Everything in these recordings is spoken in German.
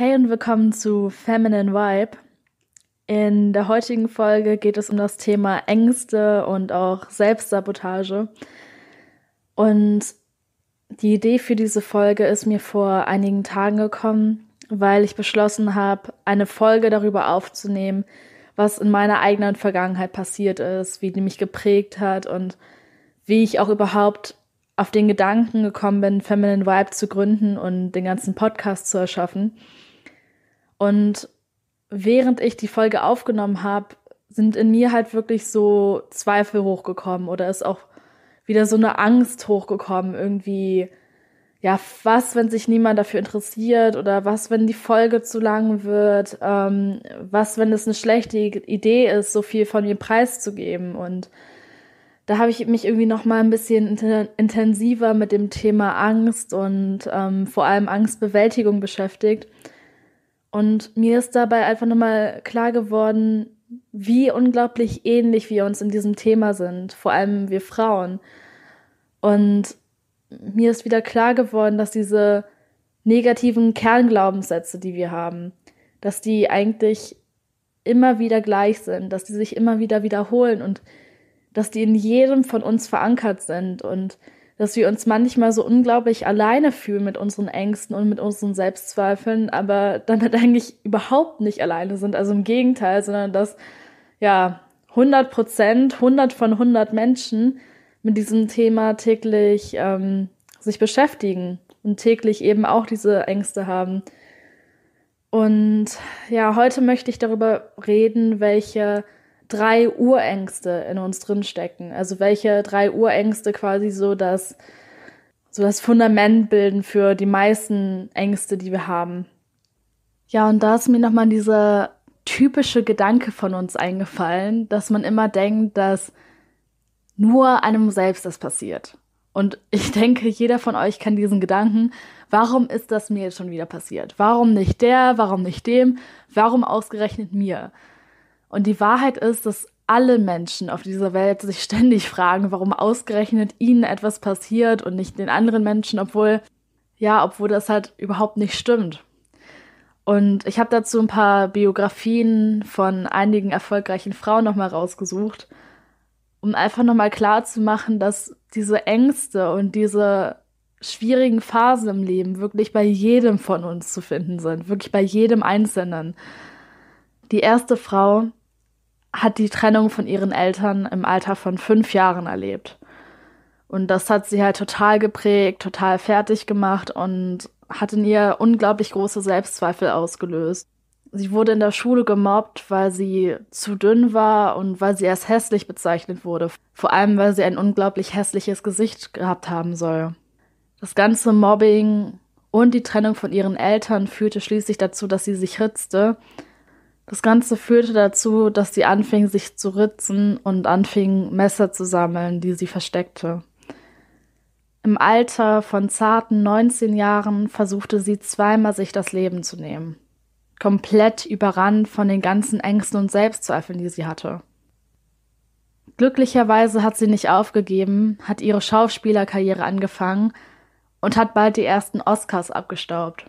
Hey und willkommen zu Feminine Vibe. In der heutigen Folge geht es um das Thema Ängste und auch Selbstsabotage. Und die Idee für diese Folge ist mir vor einigen Tagen gekommen, weil ich beschlossen habe, eine Folge darüber aufzunehmen, was in meiner eigenen Vergangenheit passiert ist, wie die mich geprägt hat und wie ich auch überhaupt auf den Gedanken gekommen bin, Feminine Vibe zu gründen und den ganzen Podcast zu erschaffen. Und während ich die Folge aufgenommen habe, sind in mir halt wirklich so Zweifel hochgekommen oder ist auch wieder so eine Angst hochgekommen, irgendwie, ja, was, wenn sich niemand dafür interessiert oder was, wenn die Folge zu lang wird, ähm, was, wenn es eine schlechte Idee ist, so viel von mir preiszugeben. Und da habe ich mich irgendwie noch mal ein bisschen intensiver mit dem Thema Angst und ähm, vor allem Angstbewältigung beschäftigt und mir ist dabei einfach nochmal klar geworden, wie unglaublich ähnlich wir uns in diesem Thema sind, vor allem wir Frauen. Und mir ist wieder klar geworden, dass diese negativen Kernglaubenssätze, die wir haben, dass die eigentlich immer wieder gleich sind, dass die sich immer wieder wiederholen und dass die in jedem von uns verankert sind und dass wir uns manchmal so unglaublich alleine fühlen mit unseren Ängsten und mit unseren Selbstzweifeln, aber damit halt eigentlich überhaupt nicht alleine sind. Also im Gegenteil, sondern dass ja 100 Prozent, 100 von 100 Menschen mit diesem Thema täglich ähm, sich beschäftigen und täglich eben auch diese Ängste haben. Und ja, heute möchte ich darüber reden, welche drei Urängste in uns drinstecken. Also welche drei Urängste quasi so das, so das Fundament bilden für die meisten Ängste, die wir haben. Ja, und da ist mir nochmal dieser typische Gedanke von uns eingefallen, dass man immer denkt, dass nur einem selbst das passiert. Und ich denke, jeder von euch kann diesen Gedanken, warum ist das mir jetzt schon wieder passiert? Warum nicht der? Warum nicht dem? Warum ausgerechnet mir? Und die Wahrheit ist, dass alle Menschen auf dieser Welt sich ständig fragen, warum ausgerechnet ihnen etwas passiert und nicht den anderen Menschen, obwohl, ja, obwohl das halt überhaupt nicht stimmt. Und ich habe dazu ein paar Biografien von einigen erfolgreichen Frauen nochmal rausgesucht, um einfach nochmal klarzumachen, dass diese Ängste und diese schwierigen Phasen im Leben wirklich bei jedem von uns zu finden sind, wirklich bei jedem Einzelnen. Die erste Frau, hat die Trennung von ihren Eltern im Alter von fünf Jahren erlebt. Und das hat sie halt total geprägt, total fertig gemacht und hat in ihr unglaublich große Selbstzweifel ausgelöst. Sie wurde in der Schule gemobbt, weil sie zu dünn war und weil sie als hässlich bezeichnet wurde. Vor allem, weil sie ein unglaublich hässliches Gesicht gehabt haben soll. Das ganze Mobbing und die Trennung von ihren Eltern führte schließlich dazu, dass sie sich ritzte das Ganze führte dazu, dass sie anfing, sich zu ritzen und anfing, Messer zu sammeln, die sie versteckte. Im Alter von zarten 19 Jahren versuchte sie zweimal, sich das Leben zu nehmen. Komplett überrannt von den ganzen Ängsten und Selbstzweifeln, die sie hatte. Glücklicherweise hat sie nicht aufgegeben, hat ihre Schauspielerkarriere angefangen und hat bald die ersten Oscars abgestaubt.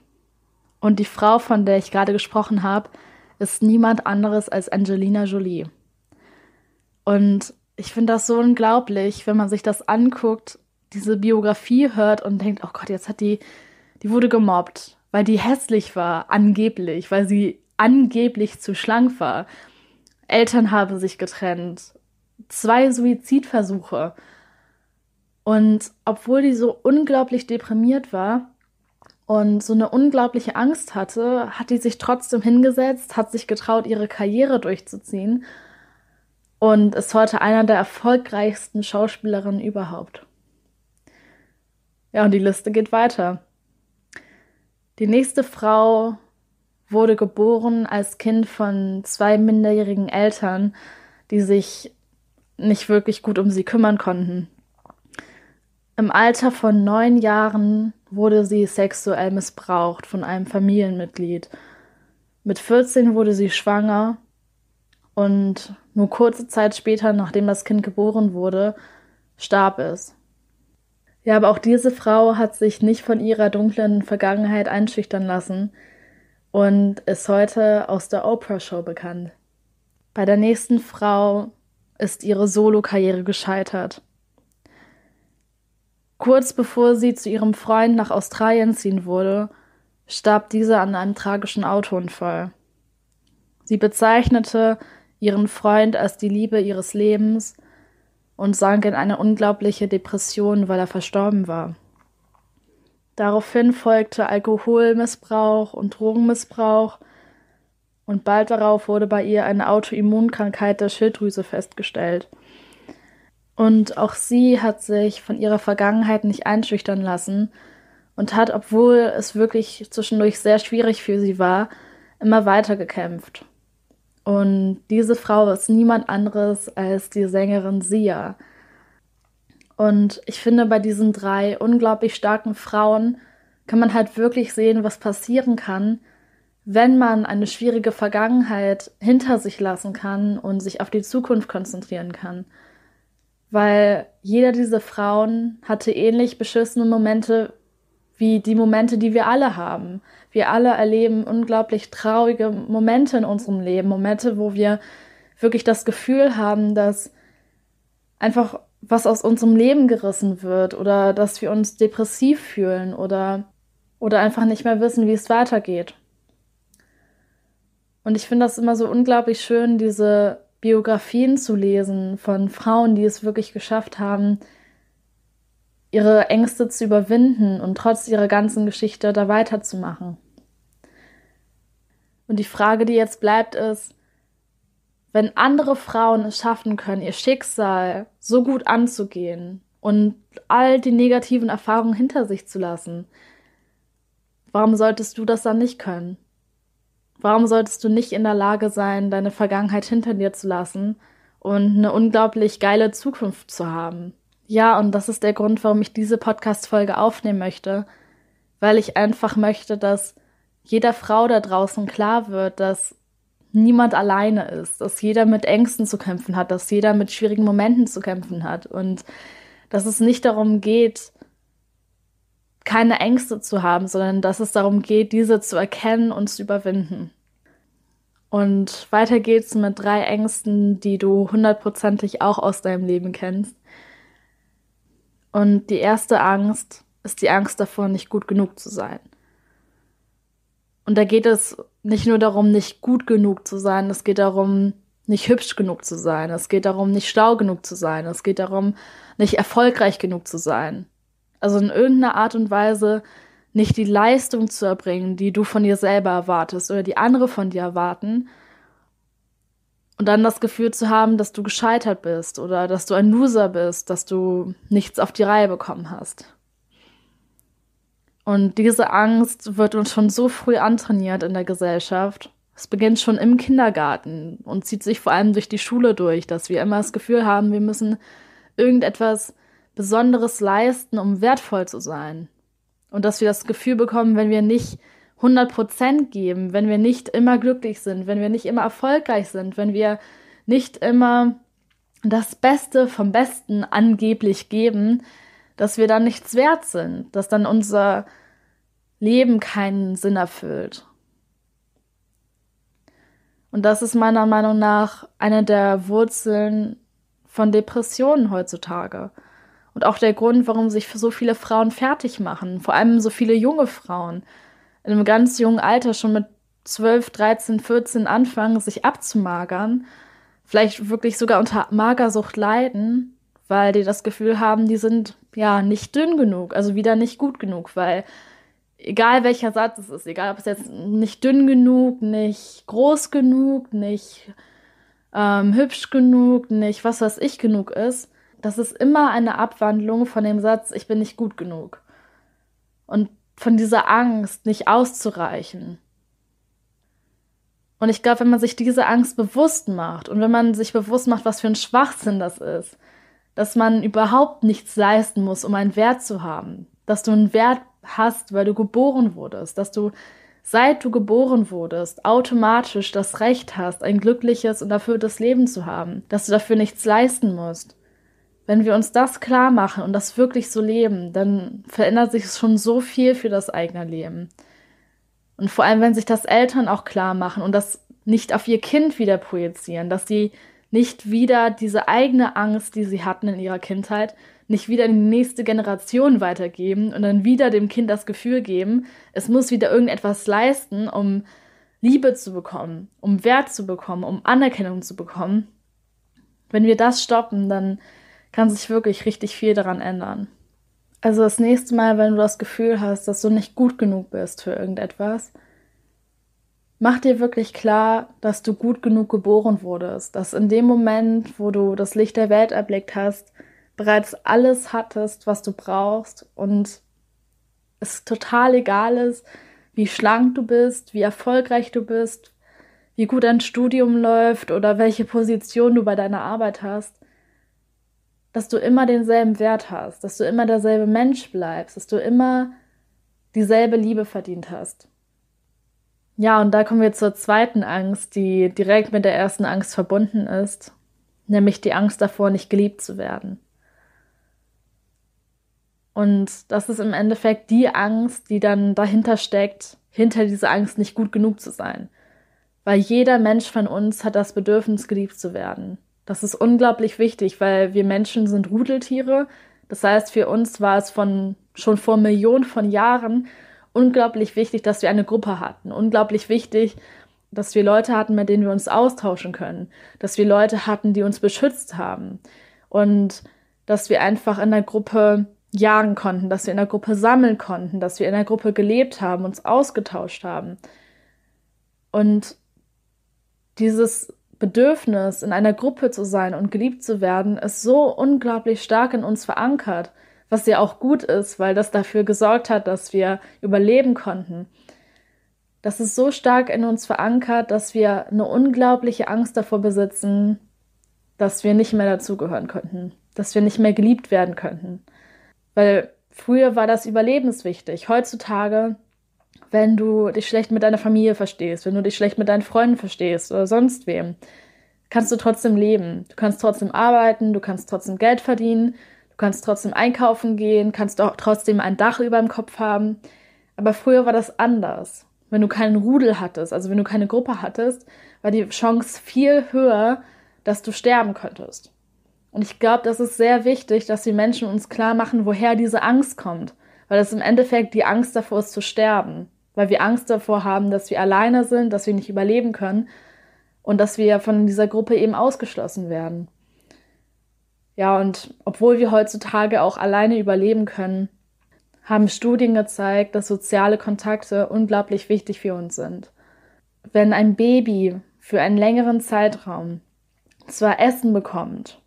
Und die Frau, von der ich gerade gesprochen habe, ist niemand anderes als Angelina Jolie. Und ich finde das so unglaublich, wenn man sich das anguckt, diese Biografie hört und denkt, oh Gott, jetzt hat die, die wurde gemobbt, weil die hässlich war, angeblich, weil sie angeblich zu schlank war. Eltern haben sich getrennt, zwei Suizidversuche. Und obwohl die so unglaublich deprimiert war, und so eine unglaubliche Angst hatte, hat die sich trotzdem hingesetzt, hat sich getraut, ihre Karriere durchzuziehen und ist heute einer der erfolgreichsten Schauspielerinnen überhaupt. Ja, und die Liste geht weiter. Die nächste Frau wurde geboren als Kind von zwei minderjährigen Eltern, die sich nicht wirklich gut um sie kümmern konnten. Im Alter von neun Jahren wurde sie sexuell missbraucht von einem Familienmitglied. Mit 14 wurde sie schwanger und nur kurze Zeit später, nachdem das Kind geboren wurde, starb es. Ja, aber auch diese Frau hat sich nicht von ihrer dunklen Vergangenheit einschüchtern lassen und ist heute aus der Oprah Show bekannt. Bei der nächsten Frau ist ihre Solo-Karriere gescheitert. Kurz bevor sie zu ihrem Freund nach Australien ziehen wurde, starb dieser an einem tragischen Autounfall. Sie bezeichnete ihren Freund als die Liebe ihres Lebens und sank in eine unglaubliche Depression, weil er verstorben war. Daraufhin folgte Alkoholmissbrauch und Drogenmissbrauch, und bald darauf wurde bei ihr eine Autoimmunkrankheit der Schilddrüse festgestellt. Und auch sie hat sich von ihrer Vergangenheit nicht einschüchtern lassen und hat, obwohl es wirklich zwischendurch sehr schwierig für sie war, immer weiter gekämpft. Und diese Frau ist niemand anderes als die Sängerin Sia. Und ich finde, bei diesen drei unglaublich starken Frauen kann man halt wirklich sehen, was passieren kann, wenn man eine schwierige Vergangenheit hinter sich lassen kann und sich auf die Zukunft konzentrieren kann weil jeder dieser Frauen hatte ähnlich beschissene Momente wie die Momente, die wir alle haben. Wir alle erleben unglaublich traurige Momente in unserem Leben, Momente, wo wir wirklich das Gefühl haben, dass einfach was aus unserem Leben gerissen wird oder dass wir uns depressiv fühlen oder, oder einfach nicht mehr wissen, wie es weitergeht. Und ich finde das immer so unglaublich schön, diese Biografien zu lesen von Frauen, die es wirklich geschafft haben, ihre Ängste zu überwinden und trotz ihrer ganzen Geschichte da weiterzumachen. Und die Frage, die jetzt bleibt, ist, wenn andere Frauen es schaffen können, ihr Schicksal so gut anzugehen und all die negativen Erfahrungen hinter sich zu lassen, warum solltest du das dann nicht können? Warum solltest du nicht in der Lage sein, deine Vergangenheit hinter dir zu lassen und eine unglaublich geile Zukunft zu haben? Ja, und das ist der Grund, warum ich diese Podcast-Folge aufnehmen möchte, weil ich einfach möchte, dass jeder Frau da draußen klar wird, dass niemand alleine ist, dass jeder mit Ängsten zu kämpfen hat, dass jeder mit schwierigen Momenten zu kämpfen hat und dass es nicht darum geht, keine Ängste zu haben, sondern dass es darum geht, diese zu erkennen und zu überwinden. Und weiter geht's mit drei Ängsten, die du hundertprozentig auch aus deinem Leben kennst. Und die erste Angst ist die Angst davor, nicht gut genug zu sein. Und da geht es nicht nur darum, nicht gut genug zu sein, es geht darum, nicht hübsch genug zu sein, es geht darum, nicht schlau genug zu sein, es geht darum, nicht erfolgreich genug zu sein, also in irgendeiner Art und Weise nicht die Leistung zu erbringen, die du von dir selber erwartest oder die andere von dir erwarten. Und dann das Gefühl zu haben, dass du gescheitert bist oder dass du ein Loser bist, dass du nichts auf die Reihe bekommen hast. Und diese Angst wird uns schon so früh antrainiert in der Gesellschaft. Es beginnt schon im Kindergarten und zieht sich vor allem durch die Schule durch, dass wir immer das Gefühl haben, wir müssen irgendetwas Besonderes leisten, um wertvoll zu sein. Und dass wir das Gefühl bekommen, wenn wir nicht 100% geben, wenn wir nicht immer glücklich sind, wenn wir nicht immer erfolgreich sind, wenn wir nicht immer das Beste vom Besten angeblich geben, dass wir dann nichts wert sind, dass dann unser Leben keinen Sinn erfüllt. Und das ist meiner Meinung nach eine der Wurzeln von Depressionen heutzutage. Und auch der Grund, warum sich so viele Frauen fertig machen, vor allem so viele junge Frauen, in einem ganz jungen Alter schon mit 12, 13, 14 anfangen, sich abzumagern, vielleicht wirklich sogar unter Magersucht leiden, weil die das Gefühl haben, die sind ja nicht dünn genug, also wieder nicht gut genug, weil egal welcher Satz es ist, egal ob es jetzt nicht dünn genug, nicht groß genug, nicht ähm, hübsch genug, nicht was weiß ich genug ist, das ist immer eine Abwandlung von dem Satz, ich bin nicht gut genug. Und von dieser Angst, nicht auszureichen. Und ich glaube, wenn man sich diese Angst bewusst macht und wenn man sich bewusst macht, was für ein Schwachsinn das ist, dass man überhaupt nichts leisten muss, um einen Wert zu haben, dass du einen Wert hast, weil du geboren wurdest, dass du seit du geboren wurdest, automatisch das Recht hast, ein glückliches und erfülltes Leben zu haben, dass du dafür nichts leisten musst. Wenn wir uns das klar machen und das wirklich so leben, dann verändert sich schon so viel für das eigene Leben. Und vor allem, wenn sich das Eltern auch klar machen und das nicht auf ihr Kind wieder projizieren, dass sie nicht wieder diese eigene Angst, die sie hatten in ihrer Kindheit, nicht wieder in die nächste Generation weitergeben und dann wieder dem Kind das Gefühl geben, es muss wieder irgendetwas leisten, um Liebe zu bekommen, um Wert zu bekommen, um Anerkennung zu bekommen. Wenn wir das stoppen, dann kann sich wirklich richtig viel daran ändern. Also das nächste Mal, wenn du das Gefühl hast, dass du nicht gut genug bist für irgendetwas, mach dir wirklich klar, dass du gut genug geboren wurdest, dass in dem Moment, wo du das Licht der Welt erblickt hast, bereits alles hattest, was du brauchst und es total egal ist, wie schlank du bist, wie erfolgreich du bist, wie gut dein Studium läuft oder welche Position du bei deiner Arbeit hast dass du immer denselben Wert hast, dass du immer derselbe Mensch bleibst, dass du immer dieselbe Liebe verdient hast. Ja, und da kommen wir zur zweiten Angst, die direkt mit der ersten Angst verbunden ist, nämlich die Angst davor, nicht geliebt zu werden. Und das ist im Endeffekt die Angst, die dann dahinter steckt, hinter dieser Angst nicht gut genug zu sein. Weil jeder Mensch von uns hat das Bedürfnis, geliebt zu werden. Das ist unglaublich wichtig, weil wir Menschen sind Rudeltiere. Das heißt, für uns war es von schon vor Millionen von Jahren unglaublich wichtig, dass wir eine Gruppe hatten. Unglaublich wichtig, dass wir Leute hatten, mit denen wir uns austauschen können. Dass wir Leute hatten, die uns beschützt haben. Und dass wir einfach in der Gruppe jagen konnten, dass wir in der Gruppe sammeln konnten, dass wir in der Gruppe gelebt haben, uns ausgetauscht haben. Und dieses Bedürfnis, in einer Gruppe zu sein und geliebt zu werden, ist so unglaublich stark in uns verankert, was ja auch gut ist, weil das dafür gesorgt hat, dass wir überleben konnten. Das ist so stark in uns verankert, dass wir eine unglaubliche Angst davor besitzen, dass wir nicht mehr dazugehören könnten, dass wir nicht mehr geliebt werden könnten. Weil früher war das überlebenswichtig. Heutzutage wenn du dich schlecht mit deiner Familie verstehst, wenn du dich schlecht mit deinen Freunden verstehst oder sonst wem, kannst du trotzdem leben. Du kannst trotzdem arbeiten, du kannst trotzdem Geld verdienen, du kannst trotzdem einkaufen gehen, kannst auch trotzdem ein Dach über dem Kopf haben. Aber früher war das anders. Wenn du keinen Rudel hattest, also wenn du keine Gruppe hattest, war die Chance viel höher, dass du sterben könntest. Und ich glaube, das ist sehr wichtig, dass die Menschen uns klar machen, woher diese Angst kommt. Weil das im Endeffekt die Angst davor ist, zu sterben weil wir Angst davor haben, dass wir alleine sind, dass wir nicht überleben können und dass wir von dieser Gruppe eben ausgeschlossen werden. Ja, und obwohl wir heutzutage auch alleine überleben können, haben Studien gezeigt, dass soziale Kontakte unglaublich wichtig für uns sind. Wenn ein Baby für einen längeren Zeitraum zwar Essen bekommt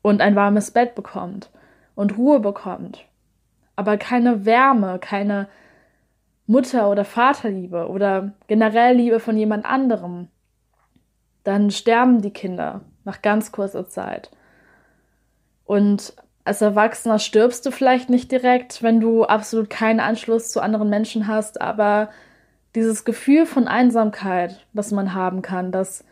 und ein warmes Bett bekommt und Ruhe bekommt, aber keine Wärme, keine Mutter- oder Vaterliebe oder generell Liebe von jemand anderem, dann sterben die Kinder nach ganz kurzer Zeit. Und als Erwachsener stirbst du vielleicht nicht direkt, wenn du absolut keinen Anschluss zu anderen Menschen hast, aber dieses Gefühl von Einsamkeit, das man haben kann, das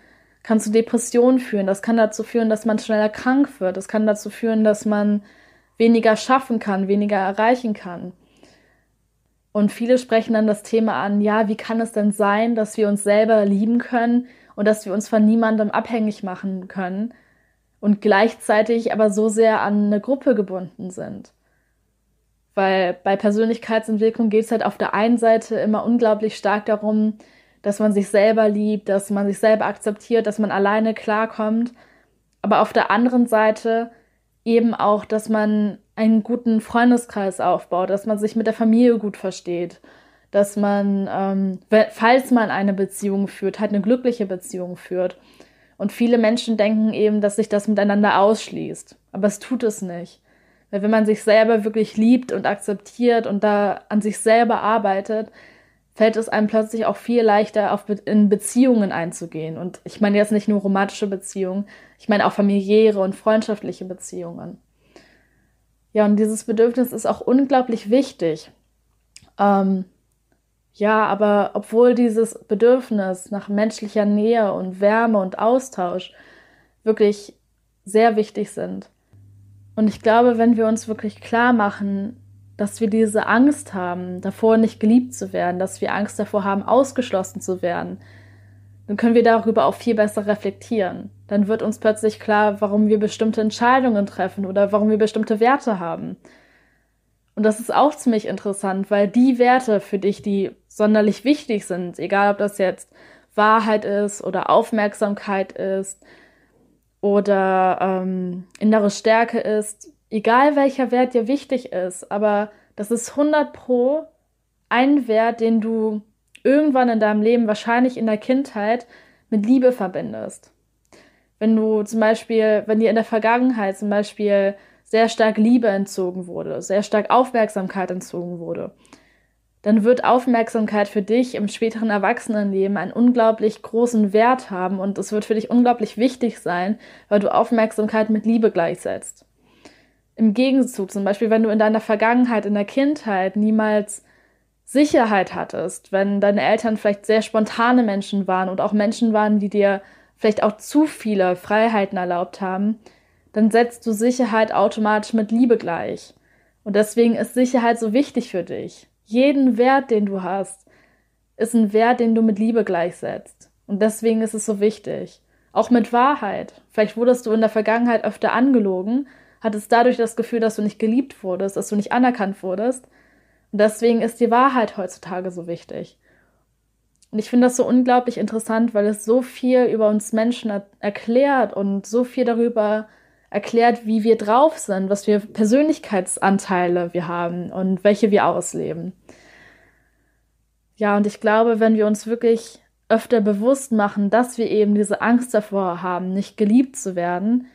kann zu Depressionen führen, das kann dazu führen, dass man schneller krank wird, das kann dazu führen, dass man weniger schaffen kann, weniger erreichen kann. Und viele sprechen dann das Thema an, ja, wie kann es denn sein, dass wir uns selber lieben können und dass wir uns von niemandem abhängig machen können und gleichzeitig aber so sehr an eine Gruppe gebunden sind. Weil bei Persönlichkeitsentwicklung geht es halt auf der einen Seite immer unglaublich stark darum, dass man sich selber liebt, dass man sich selber akzeptiert, dass man alleine klarkommt. Aber auf der anderen Seite eben auch, dass man einen guten Freundeskreis aufbaut, dass man sich mit der Familie gut versteht, dass man, ähm, falls man eine Beziehung führt, halt eine glückliche Beziehung führt. Und viele Menschen denken eben, dass sich das miteinander ausschließt. Aber es tut es nicht. Weil wenn man sich selber wirklich liebt und akzeptiert und da an sich selber arbeitet, fällt es einem plötzlich auch viel leichter, Be in Beziehungen einzugehen. Und ich meine jetzt nicht nur romantische Beziehungen, ich meine auch familiäre und freundschaftliche Beziehungen. Ja, und dieses Bedürfnis ist auch unglaublich wichtig. Ähm, ja, aber obwohl dieses Bedürfnis nach menschlicher Nähe und Wärme und Austausch wirklich sehr wichtig sind. Und ich glaube, wenn wir uns wirklich klar machen, dass wir diese Angst haben, davor nicht geliebt zu werden, dass wir Angst davor haben, ausgeschlossen zu werden, dann können wir darüber auch viel besser reflektieren dann wird uns plötzlich klar, warum wir bestimmte Entscheidungen treffen oder warum wir bestimmte Werte haben. Und das ist auch ziemlich interessant, weil die Werte für dich, die sonderlich wichtig sind, egal ob das jetzt Wahrheit ist oder Aufmerksamkeit ist oder ähm, innere Stärke ist, egal welcher Wert dir wichtig ist, aber das ist 100 pro ein Wert, den du irgendwann in deinem Leben, wahrscheinlich in der Kindheit, mit Liebe verbindest wenn du zum Beispiel, wenn dir in der Vergangenheit zum Beispiel sehr stark Liebe entzogen wurde, sehr stark Aufmerksamkeit entzogen wurde, dann wird Aufmerksamkeit für dich im späteren Erwachsenenleben einen unglaublich großen Wert haben und es wird für dich unglaublich wichtig sein, weil du Aufmerksamkeit mit Liebe gleichsetzt. Im Gegenzug zum Beispiel, wenn du in deiner Vergangenheit, in der Kindheit niemals Sicherheit hattest, wenn deine Eltern vielleicht sehr spontane Menschen waren und auch Menschen waren, die dir vielleicht auch zu viele Freiheiten erlaubt haben, dann setzt du Sicherheit automatisch mit Liebe gleich. Und deswegen ist Sicherheit so wichtig für dich. Jeden Wert, den du hast, ist ein Wert, den du mit Liebe gleichsetzt. Und deswegen ist es so wichtig. Auch mit Wahrheit. Vielleicht wurdest du in der Vergangenheit öfter angelogen, hattest dadurch das Gefühl, dass du nicht geliebt wurdest, dass du nicht anerkannt wurdest. Und deswegen ist die Wahrheit heutzutage so wichtig. Und ich finde das so unglaublich interessant, weil es so viel über uns Menschen er erklärt und so viel darüber erklärt, wie wir drauf sind, was für Persönlichkeitsanteile wir haben und welche wir ausleben. Ja, und ich glaube, wenn wir uns wirklich öfter bewusst machen, dass wir eben diese Angst davor haben, nicht geliebt zu werden,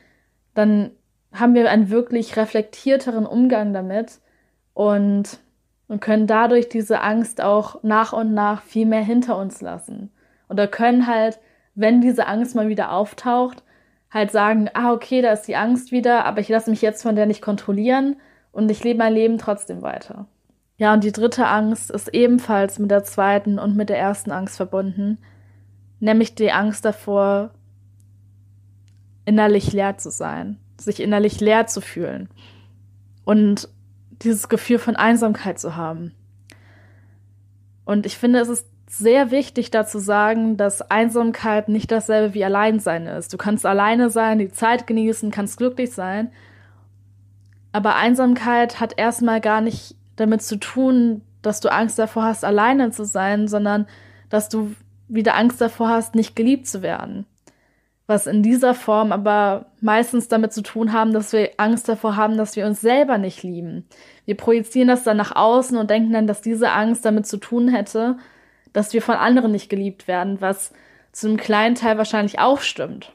dann haben wir einen wirklich reflektierteren Umgang damit und und können dadurch diese Angst auch nach und nach viel mehr hinter uns lassen. Oder können halt, wenn diese Angst mal wieder auftaucht, halt sagen, ah, okay, da ist die Angst wieder, aber ich lasse mich jetzt von der nicht kontrollieren und ich lebe mein Leben trotzdem weiter. Ja, und die dritte Angst ist ebenfalls mit der zweiten und mit der ersten Angst verbunden, nämlich die Angst davor, innerlich leer zu sein, sich innerlich leer zu fühlen. Und dieses Gefühl von Einsamkeit zu haben. Und ich finde, es ist sehr wichtig, dazu sagen, dass Einsamkeit nicht dasselbe wie Alleinsein ist. Du kannst alleine sein, die Zeit genießen, kannst glücklich sein. Aber Einsamkeit hat erstmal gar nicht damit zu tun, dass du Angst davor hast, alleine zu sein, sondern dass du wieder Angst davor hast, nicht geliebt zu werden was in dieser Form aber meistens damit zu tun haben, dass wir Angst davor haben, dass wir uns selber nicht lieben. Wir projizieren das dann nach außen und denken dann, dass diese Angst damit zu tun hätte, dass wir von anderen nicht geliebt werden, was zu einem kleinen Teil wahrscheinlich auch stimmt.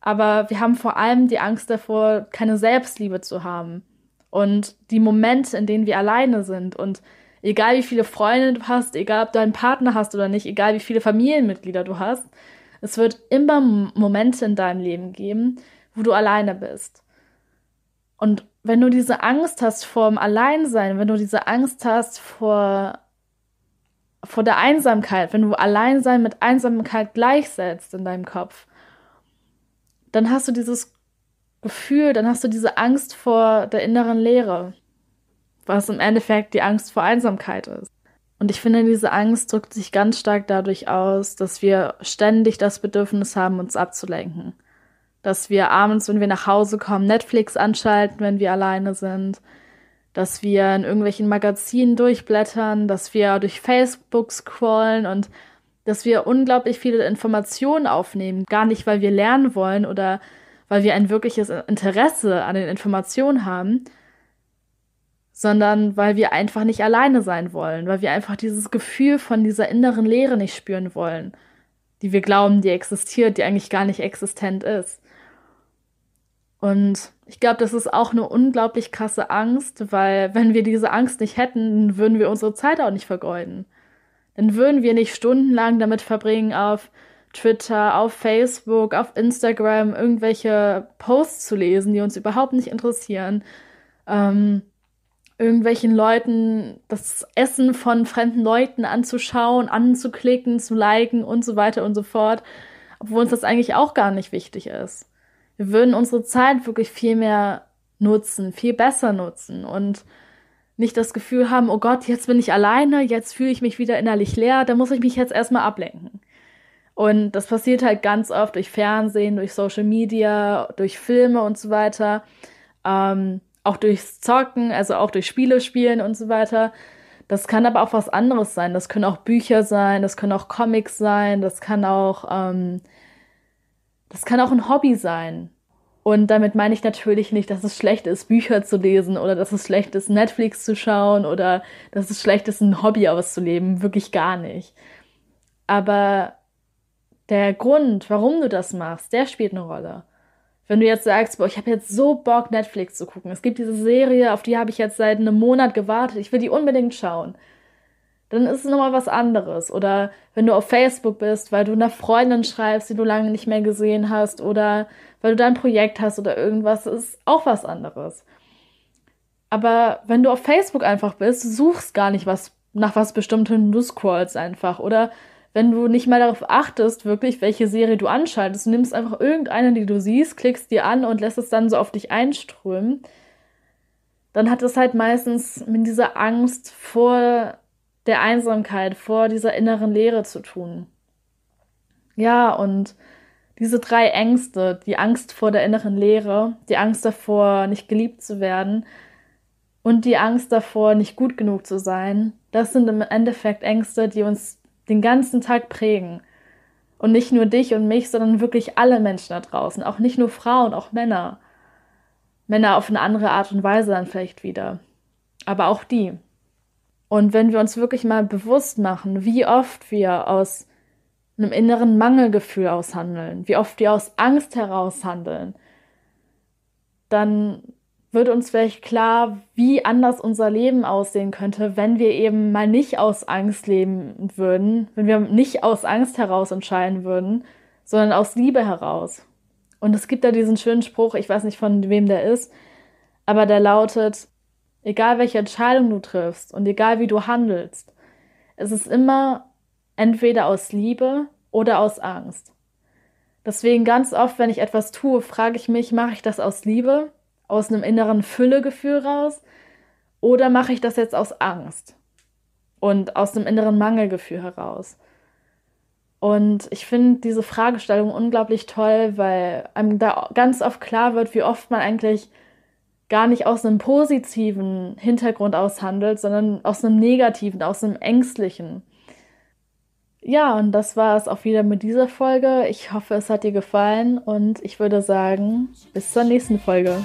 Aber wir haben vor allem die Angst davor, keine Selbstliebe zu haben. Und die Momente, in denen wir alleine sind und egal wie viele Freunde du hast, egal ob du einen Partner hast oder nicht, egal wie viele Familienmitglieder du hast, es wird immer Momente in deinem Leben geben, wo du alleine bist. Und wenn du diese Angst hast vor dem Alleinsein, wenn du diese Angst hast vor, vor der Einsamkeit, wenn du Alleinsein mit Einsamkeit gleichsetzt in deinem Kopf, dann hast du dieses Gefühl, dann hast du diese Angst vor der inneren Leere, was im Endeffekt die Angst vor Einsamkeit ist. Und ich finde, diese Angst drückt sich ganz stark dadurch aus, dass wir ständig das Bedürfnis haben, uns abzulenken. Dass wir abends, wenn wir nach Hause kommen, Netflix anschalten, wenn wir alleine sind. Dass wir in irgendwelchen Magazinen durchblättern, dass wir durch Facebook scrollen und dass wir unglaublich viele Informationen aufnehmen. Gar nicht, weil wir lernen wollen oder weil wir ein wirkliches Interesse an den Informationen haben, sondern weil wir einfach nicht alleine sein wollen, weil wir einfach dieses Gefühl von dieser inneren Leere nicht spüren wollen, die wir glauben, die existiert, die eigentlich gar nicht existent ist. Und ich glaube, das ist auch eine unglaublich krasse Angst, weil wenn wir diese Angst nicht hätten, würden wir unsere Zeit auch nicht vergeuden. Dann würden wir nicht stundenlang damit verbringen, auf Twitter, auf Facebook, auf Instagram irgendwelche Posts zu lesen, die uns überhaupt nicht interessieren. Ähm, irgendwelchen Leuten das Essen von fremden Leuten anzuschauen, anzuklicken, zu liken und so weiter und so fort, obwohl uns das eigentlich auch gar nicht wichtig ist. Wir würden unsere Zeit wirklich viel mehr nutzen, viel besser nutzen und nicht das Gefühl haben, oh Gott, jetzt bin ich alleine, jetzt fühle ich mich wieder innerlich leer, da muss ich mich jetzt erstmal ablenken. Und das passiert halt ganz oft durch Fernsehen, durch Social Media, durch Filme und so weiter. Ähm, auch durchs Zocken, also auch durch Spiele spielen und so weiter. Das kann aber auch was anderes sein. Das können auch Bücher sein, das können auch Comics sein, das kann auch, ähm, das kann auch ein Hobby sein. Und damit meine ich natürlich nicht, dass es schlecht ist, Bücher zu lesen oder dass es schlecht ist, Netflix zu schauen oder dass es schlecht ist, ein Hobby auszuleben. Wirklich gar nicht. Aber der Grund, warum du das machst, der spielt eine Rolle wenn du jetzt sagst, boah, ich habe jetzt so Bock, Netflix zu gucken. Es gibt diese Serie, auf die habe ich jetzt seit einem Monat gewartet. Ich will die unbedingt schauen. Dann ist es nochmal was anderes. Oder wenn du auf Facebook bist, weil du einer Freundin schreibst, die du lange nicht mehr gesehen hast, oder weil du dein Projekt hast oder irgendwas, ist auch was anderes. Aber wenn du auf Facebook einfach bist, suchst gar nicht was nach was bestimmtem, du scrollst einfach. Oder wenn du nicht mal darauf achtest, wirklich, welche Serie du anschaltest. Du nimmst einfach irgendeine, die du siehst, klickst die an und lässt es dann so auf dich einströmen. Dann hat es halt meistens mit dieser Angst vor der Einsamkeit, vor dieser inneren Leere zu tun. Ja, und diese drei Ängste, die Angst vor der inneren Leere, die Angst davor, nicht geliebt zu werden und die Angst davor, nicht gut genug zu sein, das sind im Endeffekt Ängste, die uns den ganzen Tag prägen. Und nicht nur dich und mich, sondern wirklich alle Menschen da draußen. Auch nicht nur Frauen, auch Männer. Männer auf eine andere Art und Weise dann vielleicht wieder. Aber auch die. Und wenn wir uns wirklich mal bewusst machen, wie oft wir aus einem inneren Mangelgefühl aushandeln, wie oft wir aus Angst heraushandeln, dann wird uns vielleicht klar, wie anders unser Leben aussehen könnte, wenn wir eben mal nicht aus Angst leben würden, wenn wir nicht aus Angst heraus entscheiden würden, sondern aus Liebe heraus. Und es gibt da diesen schönen Spruch, ich weiß nicht von wem der ist, aber der lautet, egal welche Entscheidung du triffst und egal wie du handelst, es ist immer entweder aus Liebe oder aus Angst. Deswegen ganz oft, wenn ich etwas tue, frage ich mich, mache ich das aus Liebe aus einem inneren Füllegefühl raus oder mache ich das jetzt aus Angst und aus einem inneren Mangelgefühl heraus? Und ich finde diese Fragestellung unglaublich toll, weil einem da ganz oft klar wird, wie oft man eigentlich gar nicht aus einem positiven Hintergrund aushandelt, sondern aus einem negativen, aus einem ängstlichen. Ja, und das war es auch wieder mit dieser Folge. Ich hoffe, es hat dir gefallen und ich würde sagen, bis zur nächsten Folge.